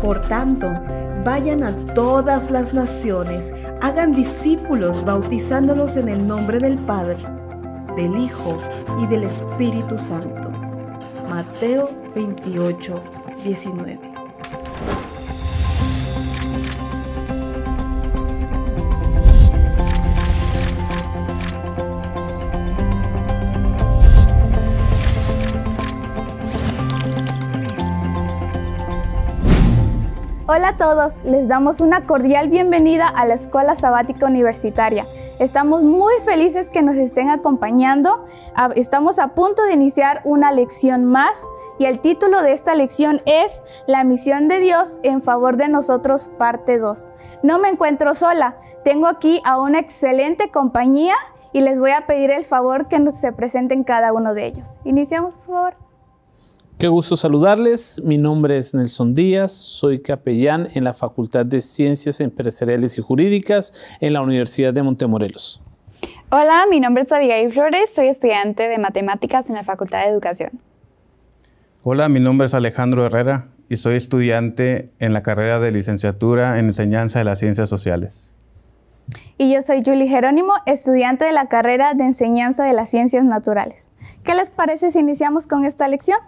Por tanto, vayan a todas las naciones, hagan discípulos bautizándolos en el nombre del Padre, del Hijo y del Espíritu Santo. Mateo 28, 19. Hola a todos, les damos una cordial bienvenida a la Escuela Sabática Universitaria. Estamos muy felices que nos estén acompañando. Estamos a punto de iniciar una lección más y el título de esta lección es La misión de Dios en favor de nosotros, parte 2. No me encuentro sola, tengo aquí a una excelente compañía y les voy a pedir el favor que nos se presenten cada uno de ellos. Iniciamos, por favor. Qué gusto saludarles. Mi nombre es Nelson Díaz, soy capellán en la Facultad de Ciencias Empresariales y Jurídicas en la Universidad de Montemorelos. Hola, mi nombre es Abigail Flores, soy estudiante de Matemáticas en la Facultad de Educación. Hola, mi nombre es Alejandro Herrera y soy estudiante en la carrera de licenciatura en Enseñanza de las Ciencias Sociales. Y yo soy Julie Jerónimo, estudiante de la carrera de Enseñanza de las Ciencias Naturales. ¿Qué les parece si iniciamos con esta lección?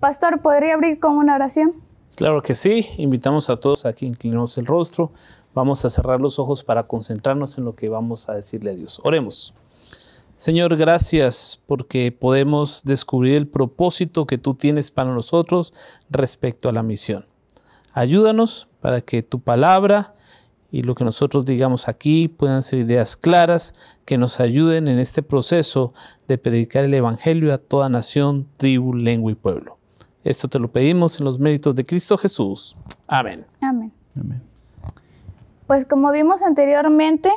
Pastor, ¿podría abrir con una oración? Claro que sí. Invitamos a todos a que inclinemos el rostro. Vamos a cerrar los ojos para concentrarnos en lo que vamos a decirle a Dios. Oremos. Señor, gracias porque podemos descubrir el propósito que tú tienes para nosotros respecto a la misión. Ayúdanos para que tu palabra y lo que nosotros digamos aquí puedan ser ideas claras que nos ayuden en este proceso de predicar el Evangelio a toda nación, tribu, lengua y pueblo. Esto te lo pedimos en los méritos de Cristo Jesús. Amén. Amén. Pues como vimos anteriormente,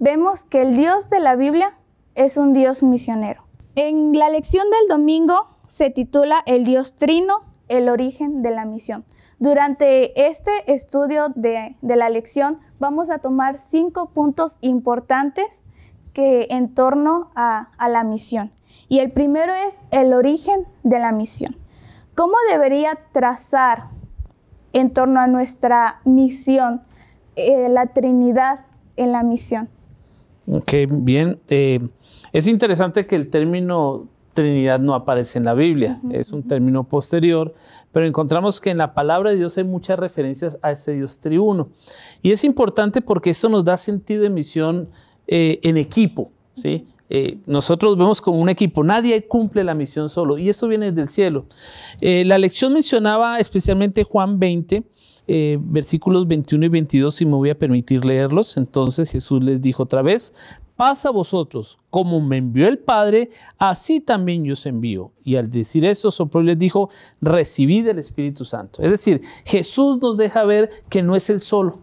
vemos que el Dios de la Biblia es un Dios misionero. En la lección del domingo se titula El Dios Trino, el origen de la misión. Durante este estudio de, la lección vamos a tomar cinco puntos importantes que en torno a la misión. Y el primero es el origen de la misión. ¿Cómo debería trazar en torno a nuestra misión eh, la Trinidad en la misión? Ok, bien. Eh, es interesante que el término Trinidad no aparece en la Biblia, es un término posterior, pero encontramos que en la palabra de Dios hay muchas referencias a ese Dios triuno. Y es importante porque eso nos da sentido de misión eh, en equipo, ¿sí? Eh, nosotros vemos como un equipo, nadie cumple la misión solo y eso viene del cielo. Eh, la lección mencionaba especialmente Juan 20, eh, versículos 21 y 22, si me voy a permitir leerlos. Entonces Jesús les dijo otra vez, pasa a vosotros, como me envió el Padre, así también yo os envío. Y al decir eso, sopló les dijo, recibid el Espíritu Santo. Es decir, Jesús nos deja ver que no es el solo,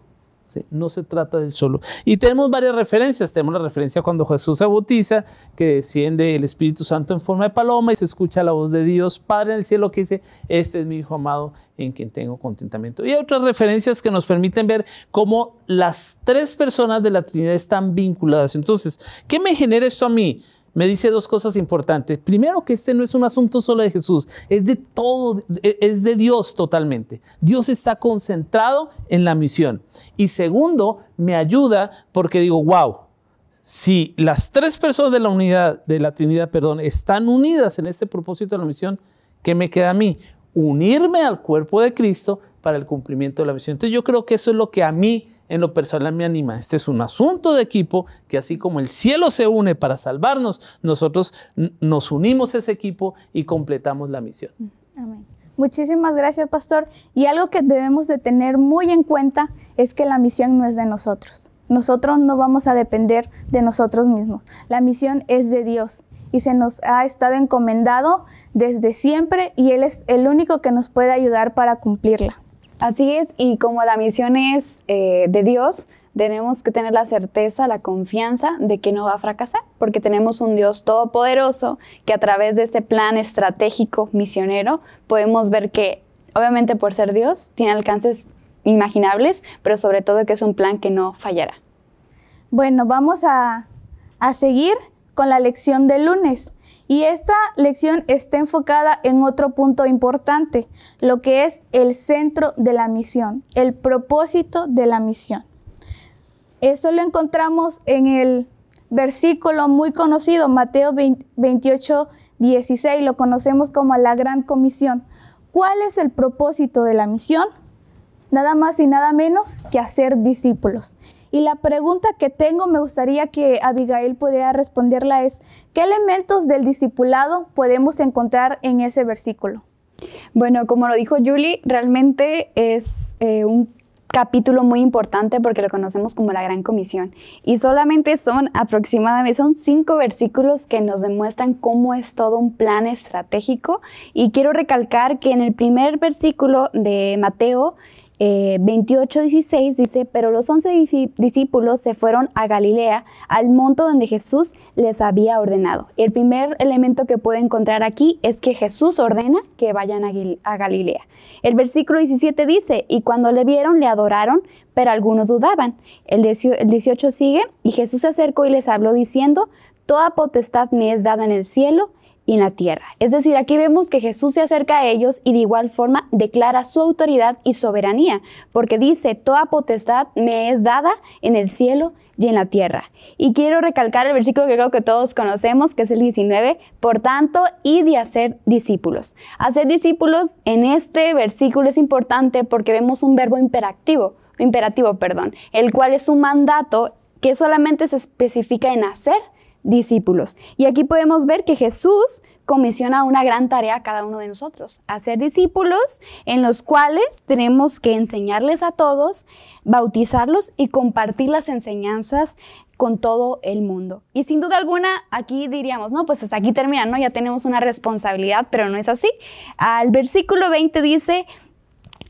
no se trata del solo. Y tenemos varias referencias. Tenemos la referencia cuando Jesús se bautiza, que desciende el Espíritu Santo en forma de paloma y se escucha la voz de Dios Padre en el cielo que dice, este es mi Hijo amado en quien tengo contentamiento. Y hay otras referencias que nos permiten ver cómo las tres personas de la Trinidad están vinculadas. Entonces, ¿qué me genera esto a mí? me dice dos cosas importantes. Primero, que este no es un asunto solo de Jesús, es de todo, e, es de Dios totalmente. Dios está concentrado en la misión. Y segundo, me ayuda porque digo, wow, si las tres personas de la unidad, de la Trinidad, perdón, están unidas en este propósito de la misión, ¿qué me queda a mí? Unirme al cuerpo de Cristo para el cumplimiento de la misión. Entonces yo creo que eso es lo que a mí en lo personal me anima. Este es un asunto de equipo que así como el cielo se une para salvarnos, nosotros nos unimos a ese equipo y completamos la misión. Mm, amén. Muchísimas gracias, pastor. Y algo que debemos de tener muy en cuenta es que la misión no es de nosotros. Nosotros no vamos a depender de nosotros mismos. La misión es de Dios y se nos ha estado encomendado desde siempre y Él es el único que nos puede ayudar para cumplirla. Así es, y como la misión es eh, de Dios, tenemos que tener la certeza, la confianza de que no va a fracasar, porque tenemos un Dios todopoderoso que a través de este plan estratégico misionero podemos ver que, obviamente por ser Dios, tiene alcances imaginables, pero sobre todo que es un plan que no fallará. Bueno, vamos a, a seguir con la lección del lunes. Y esta lección está enfocada en otro punto importante, lo que es el centro de la misión, el propósito de la misión. Esto lo encontramos en el versículo muy conocido, Mateo 28, 16, lo conocemos como la gran comisión. ¿Cuál es el propósito de la misión? Nada más y nada menos que hacer discípulos. Y la pregunta que tengo, me gustaría que Abigail pudiera responderla es, ¿qué elementos del discipulado podemos encontrar en ese versículo? Bueno, como lo dijo Julie, realmente es eh, un capítulo muy importante porque lo conocemos como la Gran Comisión. Y solamente son aproximadamente, son cinco versículos que nos demuestran cómo es todo un plan estratégico. Y quiero recalcar que en el primer versículo de Mateo 28 eh, 28.16 dice, pero los once discípulos se fueron a Galilea, al monto donde Jesús les había ordenado. El primer elemento que puede encontrar aquí es que Jesús ordena que vayan a, a Galilea. El versículo 17 dice, y cuando le vieron le adoraron, pero algunos dudaban. El 18 sigue, y Jesús se acercó y les habló diciendo, Toda potestad me es dada en el cielo y en la tierra. Es decir, aquí vemos que Jesús se acerca a ellos y de igual forma declara su autoridad y soberanía, porque dice, toda potestad me es dada en el cielo y en la tierra. Y quiero recalcar el versículo que creo que todos conocemos, que es el 19, por tanto, y de hacer discípulos. Hacer discípulos en este versículo es importante porque vemos un verbo imperativo, imperativo, perdón, el cual es un mandato que solamente se especifica en hacer discípulos. Y aquí podemos ver que Jesús comisiona una gran tarea a cada uno de nosotros, hacer discípulos en los cuales tenemos que enseñarles a todos, bautizarlos y compartir las enseñanzas con todo el mundo. Y sin duda alguna, aquí diríamos, no, pues hasta aquí termina, Ya tenemos una responsabilidad, pero no es así. Al versículo 20 dice,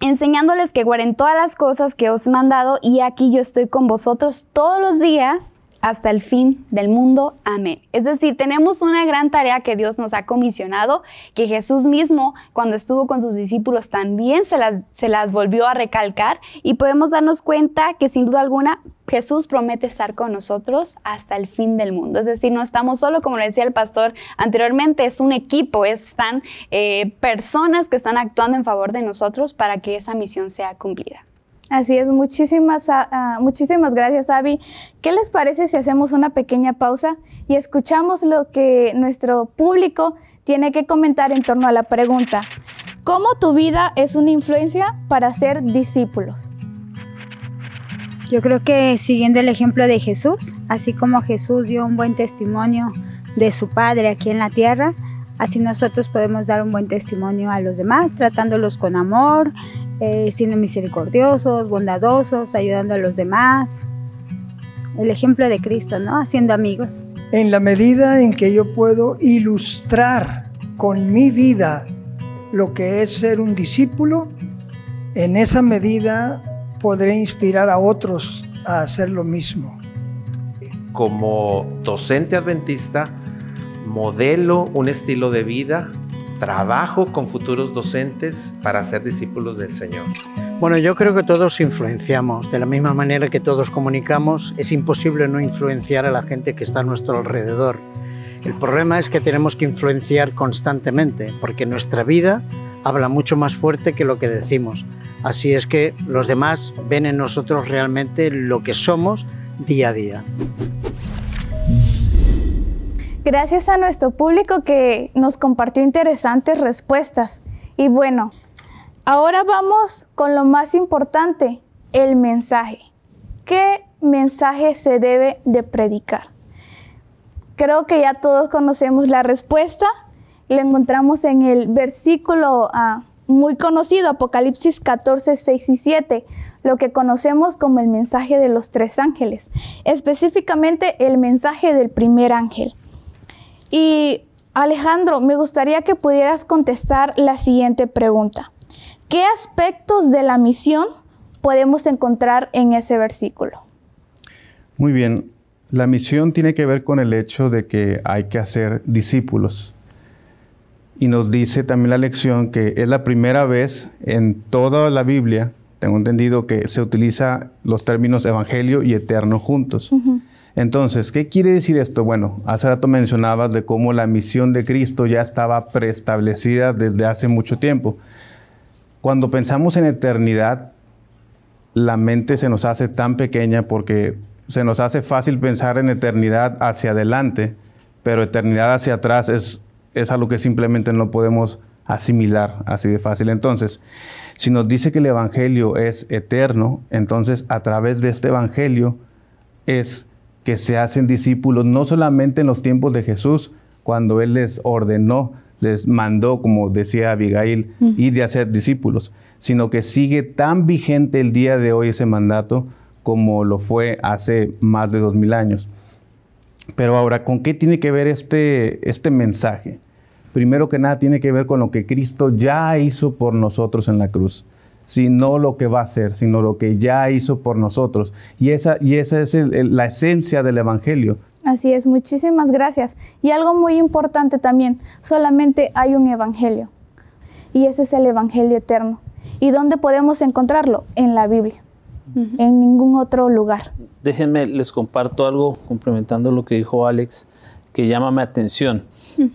enseñándoles que guarden todas las cosas que os he mandado y aquí yo estoy con vosotros todos los días hasta el fin del mundo. Amén. Es decir, tenemos una gran tarea que Dios nos ha comisionado, que Jesús mismo cuando estuvo con sus discípulos también se las, se las volvió a recalcar y podemos darnos cuenta que sin duda alguna Jesús promete estar con nosotros hasta el fin del mundo. Es decir, no estamos solo, como decía el pastor anteriormente, es un equipo, están eh, personas que están actuando en favor de nosotros para que esa misión sea cumplida. Así es, muchísimas, ah, ah, muchísimas gracias avi ¿Qué les parece si hacemos una pequeña pausa y escuchamos lo que nuestro público tiene que comentar en torno a la pregunta, ¿cómo tu vida es una influencia para ser discípulos? Yo creo que siguiendo el ejemplo de Jesús, así como Jesús dio un buen testimonio de su Padre aquí en la tierra, así nosotros podemos dar un buen testimonio a los demás, tratándolos con amor, eh, siendo misericordiosos, bondadosos, ayudando a los demás. El ejemplo de Cristo, ¿no? Haciendo amigos. En la medida en que yo puedo ilustrar con mi vida lo que es ser un discípulo, en esa medida podré inspirar a otros a hacer lo mismo. Como docente adventista, modelo un estilo de vida trabajo con futuros docentes para ser discípulos del Señor? Bueno, yo creo que todos influenciamos. De la misma manera que todos comunicamos, es imposible no influenciar a la gente que está a nuestro alrededor. El problema es que tenemos que influenciar constantemente, porque nuestra vida habla mucho más fuerte que lo que decimos. Así es que los demás ven en nosotros realmente lo que somos día a día. Gracias a nuestro público que nos compartió interesantes respuestas. Y bueno, ahora vamos con lo más importante, el mensaje. ¿Qué mensaje se debe de predicar? Creo que ya todos conocemos la respuesta. La encontramos en el versículo ah, muy conocido, Apocalipsis 14, 6 y 7, lo que conocemos como el mensaje de los tres ángeles, específicamente el mensaje del primer ángel. Y Alejandro, me gustaría que pudieras contestar la siguiente pregunta. ¿Qué aspectos de la misión podemos encontrar en ese versículo? Muy bien, la misión tiene que ver con el hecho de que hay que hacer discípulos. Y nos dice también la lección que es la primera vez en toda la Biblia, tengo entendido que se utiliza los términos evangelio y eterno juntos. Entonces, ¿qué quiere decir esto? Bueno, hace rato mencionabas de cómo la misión de Cristo ya estaba preestablecida desde hace mucho tiempo. Cuando pensamos en eternidad, la mente se nos hace tan pequeña porque se nos hace fácil pensar en eternidad hacia adelante, pero eternidad hacia atrás es, es algo que simplemente no podemos asimilar así de fácil. Entonces, si nos dice que el Evangelio es eterno, entonces a través de este Evangelio es que se hacen discípulos, no solamente en los tiempos de Jesús, cuando Él les ordenó, les mandó, como decía Abigail, ir a hacer discípulos, sino que sigue tan vigente el día de hoy ese mandato como lo fue hace más de dos mil años. Pero ahora, ¿con qué tiene que ver este, este mensaje? Primero que nada, tiene que ver con lo que Cristo ya hizo por nosotros en la cruz sino lo que va a ser, sino lo que ya hizo por nosotros. Y esa, y esa es la esencia del Evangelio. Así es, muchísimas gracias. Y algo muy importante también, solamente hay un Evangelio. Y ese es el Evangelio eterno. ¿Y dónde podemos encontrarlo? En la Biblia, en ningún otro lugar. Déjenme, les comparto algo complementando lo que dijo Alex, que llama mi atención.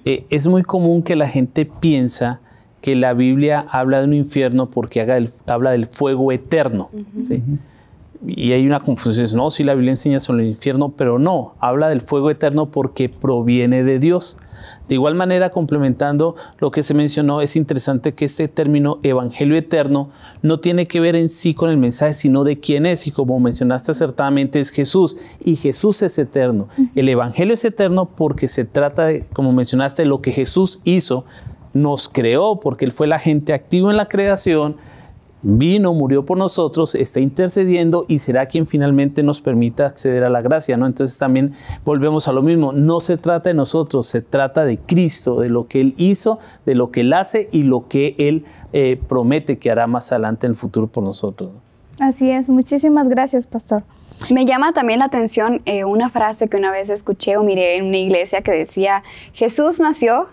Eh, es muy común que la gente piensa que la Biblia habla de un infierno porque habla del fuego eterno. Y hay una confusión, no, sí, la Biblia enseña sobre el infierno, pero no, habla del fuego eterno porque proviene de Dios. De igual manera, complementando lo que se mencionó, es interesante que este término evangelio eterno no tiene que ver en sí con el mensaje, sino de quién es. Y como mencionaste acertadamente, es Jesús. Y Jesús es eterno. El evangelio es eterno porque se trata, como mencionaste, de lo que Jesús hizo nos creó, porque Él fue el agente activo en la creación, vino, murió por nosotros, está intercediendo y será quien finalmente nos permita acceder a la gracia, ¿no? Entonces también volvemos a lo mismo, no se trata de nosotros, se trata de Cristo, de lo que Él hizo, de lo que Él hace y lo que Él eh, promete que hará más adelante en el futuro por nosotros. Así es, muchísimas gracias, pastor. Me llama también la atención eh, una frase que una vez escuché o miré en una iglesia que decía, Jesús nació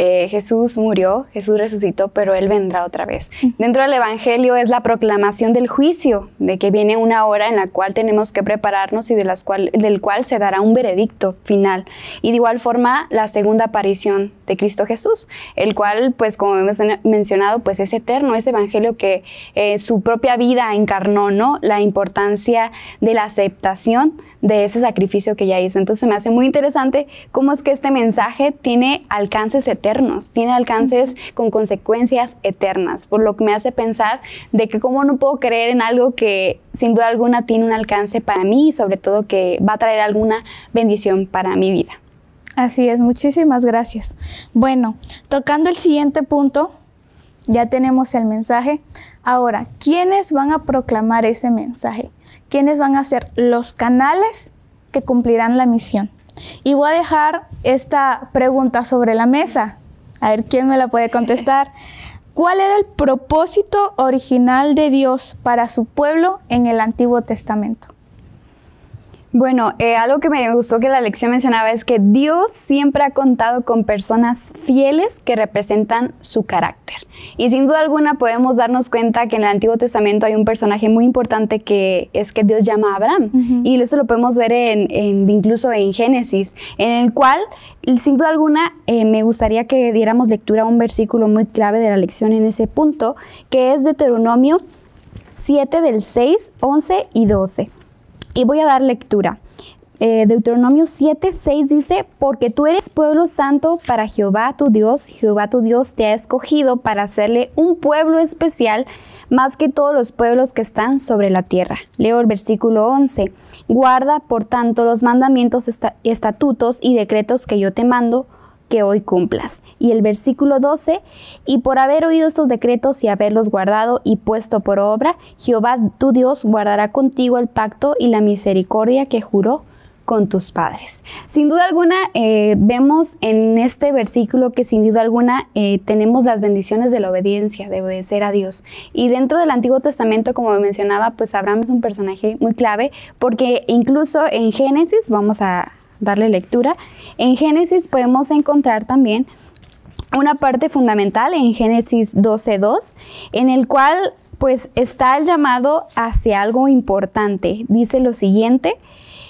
eh, Jesús murió, Jesús resucitó, pero Él vendrá otra vez. Dentro del Evangelio es la proclamación del juicio, de que viene una hora en la cual tenemos que prepararnos y de cual, del cual se dará un veredicto final. Y de igual forma, la segunda aparición de Cristo Jesús, el cual, pues como hemos mencionado, pues es eterno, es Evangelio que eh, su propia vida encarnó, ¿no? La importancia de la aceptación de ese sacrificio que ya hizo. Entonces me hace muy interesante cómo es que este mensaje tiene alcances eternos tiene alcances con consecuencias eternas, por lo que me hace pensar de que cómo no puedo creer en algo que sin duda alguna tiene un alcance para mí y sobre todo que va a traer alguna bendición para mi vida. Así es, muchísimas gracias. Bueno, tocando el siguiente punto, ya tenemos el mensaje. Ahora, ¿quiénes van a proclamar ese mensaje? ¿Quiénes van a ser los canales que cumplirán la misión? Y voy a dejar esta pregunta sobre la mesa. A ver quién me la puede contestar. ¿Cuál era el propósito original de Dios para su pueblo en el Antiguo Testamento? Bueno, eh, algo que me gustó que la lección mencionaba es que Dios siempre ha contado con personas fieles que representan su carácter. Y sin duda alguna podemos darnos cuenta que en el Antiguo Testamento hay un personaje muy importante que es que Dios llama a Abraham. Y eso lo podemos ver incluso en Génesis, en el cual, sin duda alguna, eh, me gustaría que diéramos lectura a un versículo muy clave de la lección en ese punto, que es Deuteronomio 7 del 6, 11 y 12 y voy a dar lectura. Eh, Deuteronomio 7, 6 dice, porque tú eres pueblo santo para Jehová tu Dios, Jehová tu Dios te ha escogido para hacerle un pueblo especial más que todos los pueblos que están sobre la tierra. Leo el versículo 11, guarda por tanto los mandamientos, estatutos y decretos que yo te mando que hoy cumplas. Y el versículo 12, y por haber oído estos decretos y haberlos guardado y puesto por obra, Jehová tu Dios guardará contigo el pacto y la misericordia que juró con tus padres. Sin duda alguna, eh, vemos en este versículo que sin duda alguna eh, tenemos las bendiciones de la obediencia, de obedecer a Dios. Y dentro del Antiguo Testamento, como mencionaba, pues Abraham es un personaje muy clave porque incluso en Génesis, vamos a, darle lectura. En Génesis podemos encontrar también una parte fundamental en Génesis 12.2, en el cual pues está el llamado hacia algo importante. Dice lo siguiente,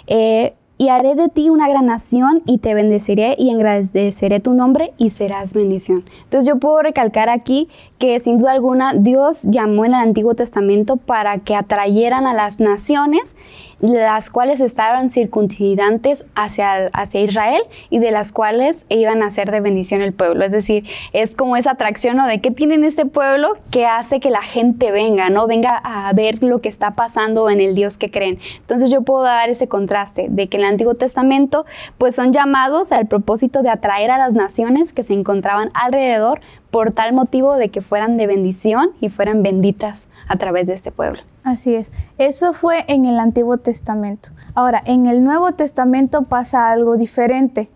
eh, y haré de ti una gran nación y te bendeciré y engrandeceré tu nombre y serás bendición. Entonces yo puedo recalcar aquí que sin duda alguna Dios llamó en el Antiguo Testamento para que atrayeran a las naciones, las cuales estaban circuncidantes hacia, hacia Israel y de las cuales iban a ser de bendición el pueblo. Es decir, es como esa atracción o de qué tienen este pueblo que hace que la gente venga, ¿no? Venga a ver lo que está pasando en el Dios que creen. Entonces yo puedo dar ese contraste de que la Antiguo Testamento, pues son llamados al propósito de atraer a las naciones que se encontraban alrededor por tal motivo de que fueran de bendición y fueran benditas a través de este pueblo. Así es. Eso fue en el Antiguo Testamento. Ahora, en el Nuevo Testamento pasa algo diferente.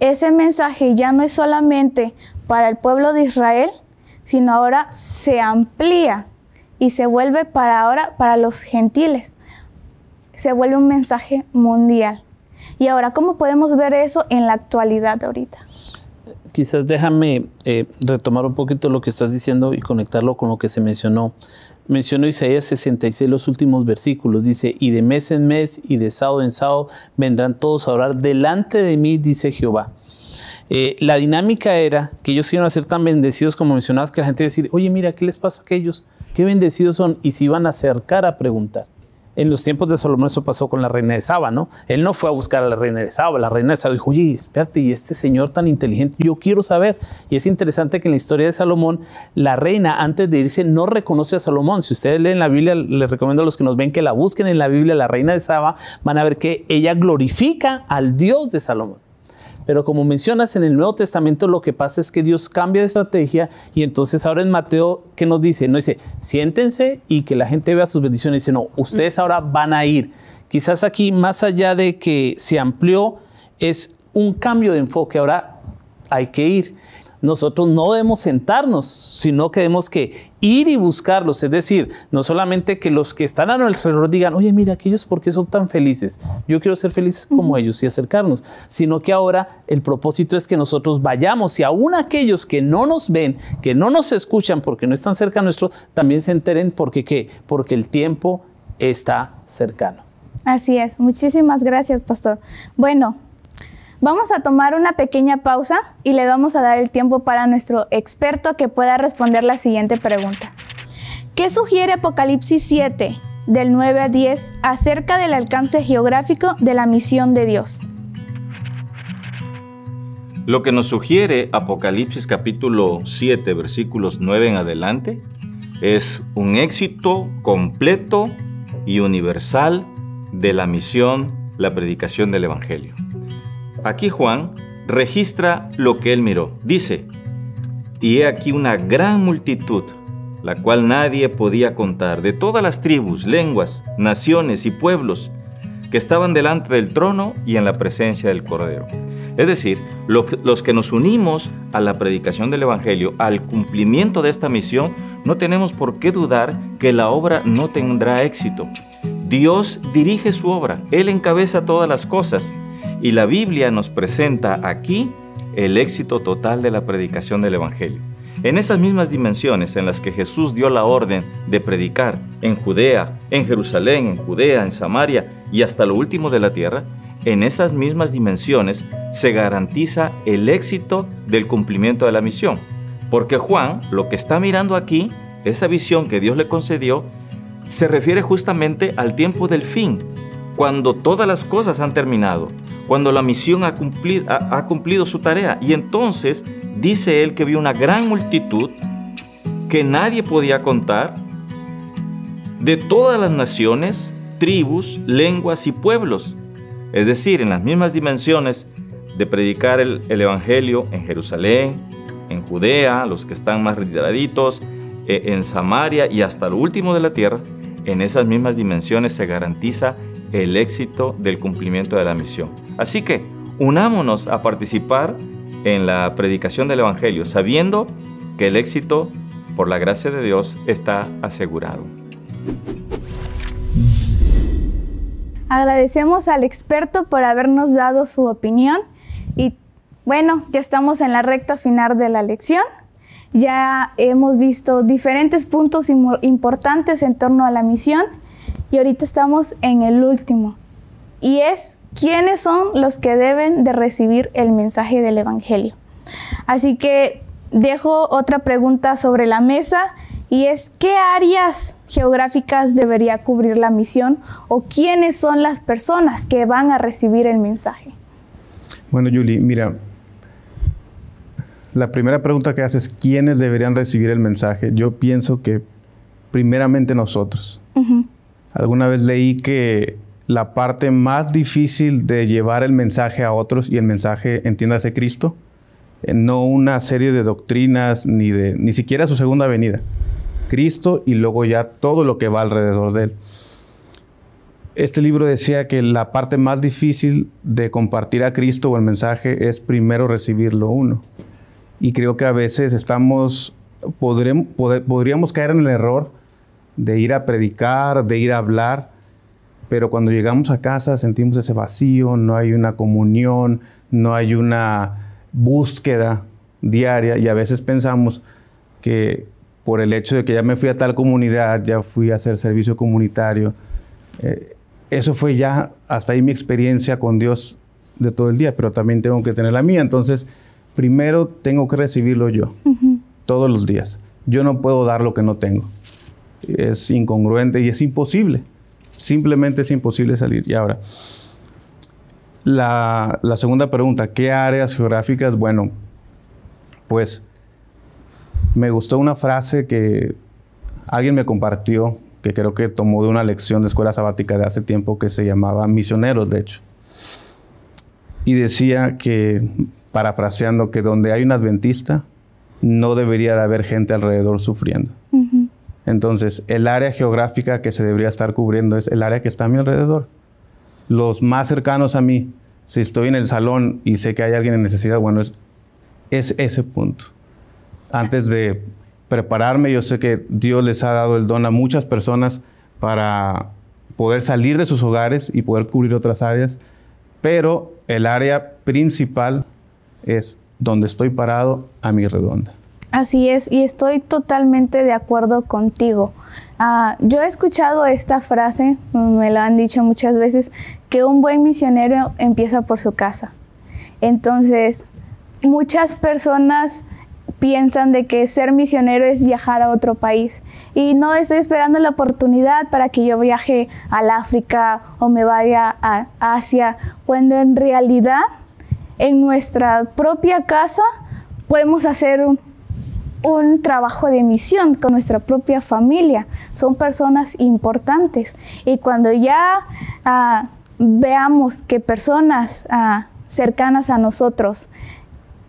Ese mensaje ya no es solamente para el pueblo de Israel, sino ahora se amplía y se vuelve para ahora para los gentiles. Se vuelve un mensaje mundial. Y ahora, ¿cómo podemos ver eso en la actualidad ahorita? Quizás déjame eh, retomar un poquito lo que estás diciendo y conectarlo con lo que se mencionó. Mencionó Isaías 66 los últimos versículos. Dice, y de mes en mes y de sábado en sábado vendrán todos a orar delante de mí, dice Jehová. Eh, la dinámica era que ellos iban a ser tan bendecidos como mencionabas que la gente iba a decir, oye, mira, ¿qué les pasa a aquellos? Qué bendecidos son. Y se iban a acercar a preguntar. En los tiempos de Salomón eso pasó con la reina de Saba, ¿no? Él no fue a buscar a la reina de Saba, la reina de Saba dijo, oye, espérate, y este señor tan inteligente, yo quiero saber. Y es interesante que en la historia de Salomón, la reina antes de irse no reconoce a Salomón. Si ustedes leen la Biblia, les recomiendo a los que nos ven que la busquen en la Biblia, la reina de Saba, van a ver que ella glorifica al Dios de Salomón. Pero como mencionas en el Nuevo Testamento, lo que pasa es que Dios cambia de estrategia y entonces ahora en Mateo, ¿qué nos dice? No dice, siéntense y que la gente vea sus bendiciones. Dice, no, ustedes ahora van a ir. Quizás aquí, más allá de que se amplió, es un cambio de enfoque. Ahora hay que ir nosotros no debemos sentarnos, sino que debemos que ir y buscarlos. Es decir, no solamente que los que están a nuestro alrededor digan, oye, mira, aquellos por qué son tan felices. Yo quiero ser feliz como ellos y acercarnos. Sino que ahora el propósito es que nosotros vayamos y aún aquellos que no nos ven, que no nos escuchan porque no están cerca nuestro, también se enteren porque qué, porque el tiempo está cercano. Así es. Muchísimas gracias, pastor. Bueno, Vamos a tomar una pequeña pausa y le vamos a dar el tiempo para nuestro experto que pueda responder la siguiente pregunta. ¿Qué sugiere Apocalipsis 7, del 9 a 10, acerca del alcance geográfico de la misión de Dios? Lo que nos sugiere Apocalipsis capítulo 7, versículos 9 en adelante, es un éxito completo y universal de la misión, la predicación del Evangelio. Aquí Juan registra lo que él miró. Dice, y he aquí una gran multitud, la cual nadie podía contar, de todas las tribus, lenguas, naciones y pueblos, que estaban delante del trono y en la presencia del Cordero. Es decir, los que nos unimos a la predicación del Evangelio, al cumplimiento de esta misión, no tenemos por qué dudar que la obra no tendrá éxito. Dios dirige su obra, Él encabeza todas las cosas y la Biblia nos presenta aquí el éxito total de la predicación del Evangelio. En esas mismas dimensiones en las que Jesús dio la orden de predicar en Judea, en Jerusalén, en Judea, en Samaria y hasta lo último de la tierra, en esas mismas dimensiones se garantiza el éxito del cumplimiento de la misión. Porque Juan lo que está mirando aquí, esa visión que Dios le concedió, se refiere justamente al tiempo del fin, cuando todas las cosas han terminado, cuando la misión ha cumplido, su tarea. Y entonces dice él que vio una gran multitud que nadie podía contar, de todas las naciones, tribus, lenguas y pueblos. Es decir, en las mismas dimensiones de predicar el, Evangelio en Jerusalén, en Judea, los que están más retiraditos, eh, en Samaria y hasta lo último de la tierra, en esas mismas dimensiones se garantiza el éxito del cumplimiento de la misión. Así que unámonos a participar en la predicación del Evangelio, sabiendo que el éxito, por la gracia de Dios, está asegurado. Agradecemos al experto por habernos dado su opinión y bueno, ya estamos en la recta final de la lección. Ya hemos visto diferentes puntos importantes en torno a la misión y ahorita estamos en el último. Y es quiénes son los que deben de recibir el mensaje del Evangelio. Así que dejo otra pregunta sobre la mesa y es qué áreas geográficas debería cubrir la misión o quiénes son las personas que van a recibir el mensaje. Bueno, Julie, mira, la primera pregunta que haces, ¿quiénes deberían recibir el mensaje? Yo pienso que primeramente nosotros. Alguna vez leí que la parte más difícil de llevar el mensaje a otros y el mensaje, entiéndase Cristo, eh, no una serie de doctrinas ni de ni siquiera su segunda venida. Cristo y luego ya todo lo que va alrededor de él. Este libro decía que la parte más difícil de compartir a Cristo o el mensaje es primero recibirlo uno. Y creo que a veces estamos podríamos caer en el error de ir a predicar, de ir a hablar, pero cuando llegamos a casa sentimos ese vacío, no hay una comunión, no hay una búsqueda diaria y a veces pensamos que por el hecho de que ya me fui a tal comunidad, ya fui a hacer servicio comunitario, eh, eso fue ya hasta ahí mi experiencia con Dios de todo el día, pero también tengo que tener la mía, entonces primero tengo que recibirlo yo, todos los días. Yo no puedo dar lo que no tengo es incongruente y es imposible. Simplemente es imposible salir. Y ahora, la, segunda pregunta, ¿qué áreas geográficas? Bueno, pues me gustó una frase que alguien me compartió, que creo que tomó de una lección de escuela sabática de hace tiempo que se llamaba Misioneros, de hecho. Y decía que, parafraseando, que donde hay un adventista, no debería de haber gente alrededor sufriendo. Entonces, el área geográfica que se debería estar cubriendo es el área que está a mi alrededor. Los más cercanos a mí, si estoy en el salón y sé que hay alguien en necesidad, bueno, es, ese punto. Antes de prepararme, yo sé que Dios les ha dado el don a muchas personas para poder salir de sus hogares y poder cubrir otras áreas, pero el área principal es donde estoy parado a mi redonda. Así es, y estoy totalmente de acuerdo contigo. Ah, yo he escuchado esta frase, me lo han dicho muchas veces, que un buen misionero empieza por su casa. Entonces, muchas personas piensan de que ser misionero es viajar a otro país. Y no estoy esperando la oportunidad para que yo viaje al África o me vaya a Asia, cuando en realidad en nuestra propia casa podemos hacer un, un trabajo de misión con nuestra propia familia. Son personas importantes. Y cuando ya ah, veamos que personas ah, cercanas a nosotros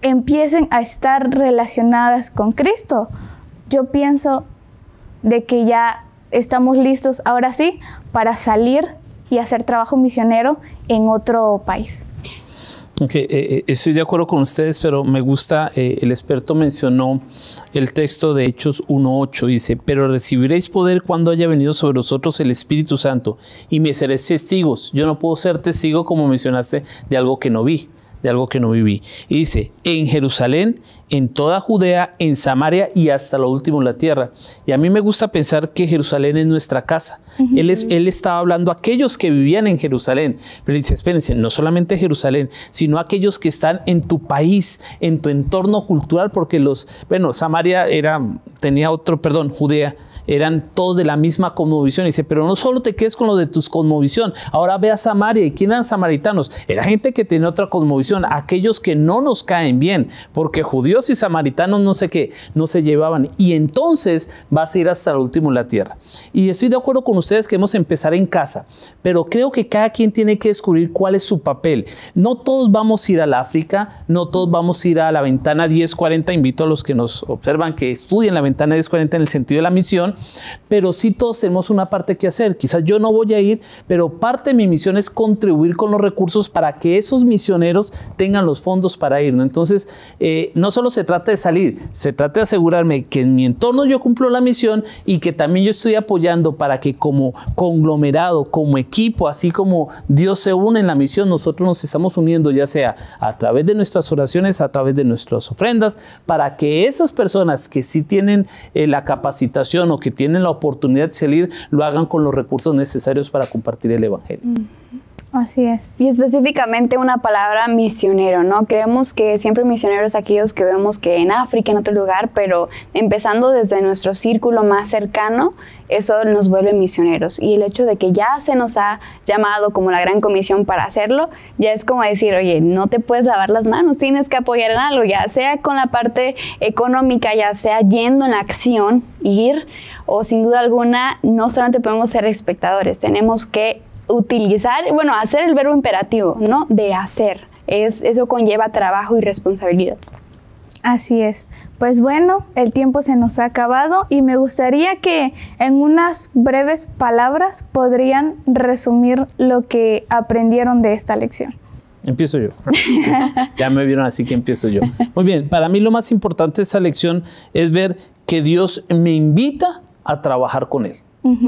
empiecen a estar relacionadas con Cristo, yo pienso de que ya estamos listos ahora sí para salir y hacer trabajo misionero en otro país. Ok, eh, eh, estoy de acuerdo con ustedes, pero me gusta, eh, el experto mencionó el texto de Hechos 1.8, dice, pero recibiréis poder cuando haya venido sobre vosotros el Espíritu Santo y me seréis testigos. Yo no puedo ser testigo, como mencionaste, de algo que no vi de algo que no viví. Y dice, en Jerusalén, en toda Judea, en Samaria y hasta lo último en la tierra. Y a mí me gusta pensar que Jerusalén es nuestra casa. él, es, él estaba hablando a aquellos que vivían en Jerusalén. Pero dice, espérense, no solamente Jerusalén, sino aquellos que están en tu país, en tu entorno cultural, porque los, bueno, Samaria era, tenía otro, perdón, Judea eran todos de la misma cosmovisión. Y dice, pero no solo te quedes con lo de tus cosmovisión, ahora ve a Samaria. ¿Y quién eran samaritanos? Era gente que tenía otra cosmovisión, aquellos que no nos caen bien, porque judíos y samaritanos no sé qué, no se llevaban. Y entonces vas a ir hasta el último en la tierra. Y estoy de acuerdo con ustedes que hemos empezar en casa, pero creo que cada quien tiene que descubrir cuál es su papel. No todos vamos a ir al África, no todos vamos a ir a la ventana 1040. Invito a los que nos observan que estudien la ventana 1040 en el sentido de la misión, pero sí todos tenemos una parte que hacer. Quizás yo no voy a ir, pero parte de mi misión es contribuir con los recursos para que esos misioneros tengan los fondos para ir. Entonces, eh, no solo se trata de salir, se trata de asegurarme que en mi entorno yo cumplo la misión y que también yo estoy apoyando para que como conglomerado, como equipo, así como Dios se une en la misión, nosotros nos estamos uniendo ya sea a través de nuestras oraciones, a través de nuestras ofrendas, para que esas personas que sí tienen eh, la capacitación o que que tienen la oportunidad de salir lo hagan con los recursos necesarios para compartir el Evangelio. Así es. Y específicamente una palabra misionero, ¿no? Creemos que siempre misioneros aquellos que vemos que en África, en otro lugar, pero empezando desde nuestro círculo más cercano, eso nos vuelve misioneros. Y el hecho de que ya se nos ha llamado como la gran comisión para hacerlo, ya es como decir, oye, no te puedes lavar las manos, tienes que apoyar en algo, ya sea con la parte económica, ya sea yendo en la acción, ir, o sin duda alguna, no solamente podemos ser espectadores, tenemos que utilizar, bueno, hacer el verbo imperativo, ¿no? De hacer. Es, eso conlleva trabajo y responsabilidad. Así es. Pues bueno, el tiempo se nos ha acabado y me gustaría que en unas breves palabras podrían resumir lo que aprendieron de esta lección. Empiezo yo. ya me vieron así que empiezo yo. Muy bien, para mí lo más importante de esta lección es ver que Dios me invita a trabajar con Él.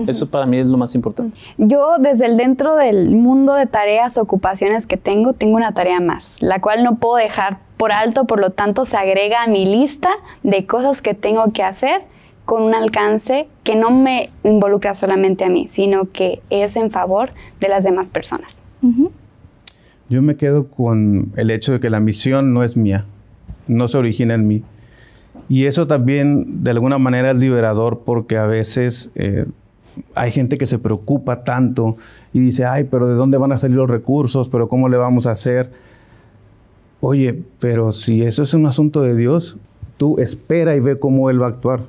Eso para mí es lo más importante. Yo desde el dentro del mundo de tareas, ocupaciones que tengo, tengo una tarea más, la cual no puedo dejar por alto, por lo tanto se agrega a mi lista de cosas que tengo que hacer con un alcance que no me involucra solamente a mí, sino que es en favor de las demás personas. Yo me quedo con el hecho de que la misión no es mía, no se origina en mí. Y eso también de alguna manera es liberador porque a veces eh, hay gente que se preocupa tanto y dice, ay, pero ¿de dónde van a salir los recursos? ¿Pero cómo le vamos a hacer? Oye, pero si eso es un asunto de Dios, tú espera y ve cómo Él va a actuar.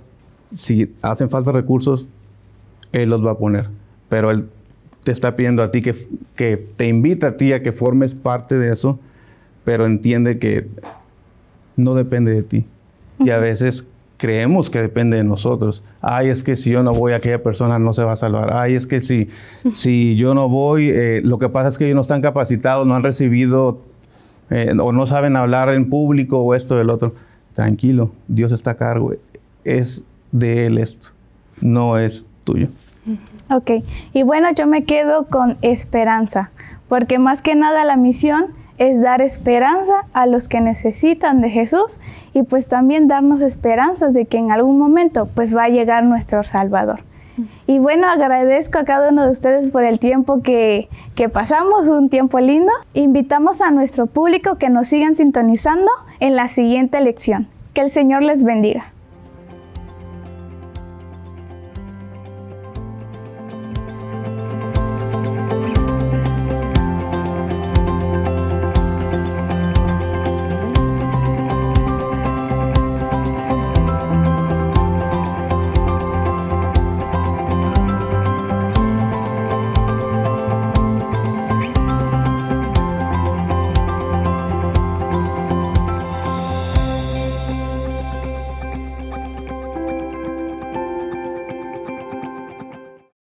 Si hacen falta recursos, Él los va a poner. Pero Él te está pidiendo a ti que, que te invita a ti a que formes parte de eso, pero entiende que no depende de ti. Y a veces creemos que depende de nosotros. Ay, es que si yo no voy, aquella persona no se va a salvar. Ay, es que si, si yo no voy, eh, lo que pasa es que ellos no están capacitados, no han recibido eh, o no saben hablar en público o esto o el otro. Tranquilo, Dios está a cargo. Es de Él esto, no es tuyo. Ok, y bueno, yo me quedo con esperanza, porque más que nada la misión es dar esperanza a los que necesitan de Jesús y pues también darnos esperanzas de que en algún momento pues va a llegar nuestro Salvador. Y bueno, agradezco a cada uno de ustedes por el tiempo que, que, pasamos, un tiempo lindo. Invitamos a nuestro público que nos sigan sintonizando en la siguiente lección. Que el Señor les bendiga.